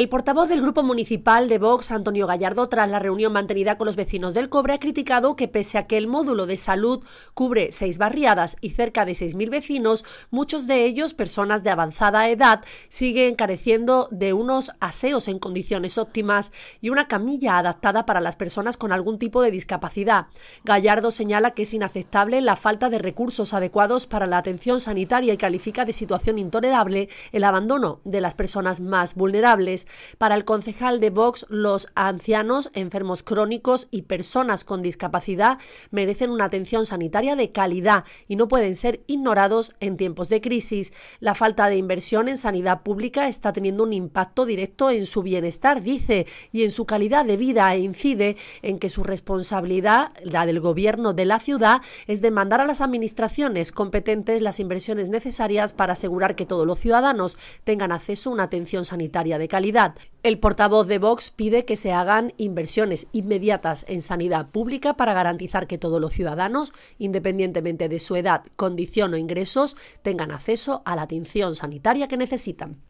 El portavoz del Grupo Municipal de Vox, Antonio Gallardo, tras la reunión mantenida con los vecinos del Cobre, ha criticado que pese a que el módulo de salud cubre seis barriadas y cerca de 6.000 vecinos, muchos de ellos, personas de avanzada edad, siguen careciendo de unos aseos en condiciones óptimas y una camilla adaptada para las personas con algún tipo de discapacidad. Gallardo señala que es inaceptable la falta de recursos adecuados para la atención sanitaria y califica de situación intolerable el abandono de las personas más vulnerables para el concejal de Vox, los ancianos, enfermos crónicos y personas con discapacidad merecen una atención sanitaria de calidad y no pueden ser ignorados en tiempos de crisis. La falta de inversión en sanidad pública está teniendo un impacto directo en su bienestar, dice, y en su calidad de vida e incide en que su responsabilidad, la del gobierno de la ciudad, es demandar a las administraciones competentes las inversiones necesarias para asegurar que todos los ciudadanos tengan acceso a una atención sanitaria de calidad el portavoz de Vox pide que se hagan inversiones inmediatas en sanidad pública para garantizar que todos los ciudadanos, independientemente de su edad, condición o ingresos, tengan acceso a la atención sanitaria que necesitan.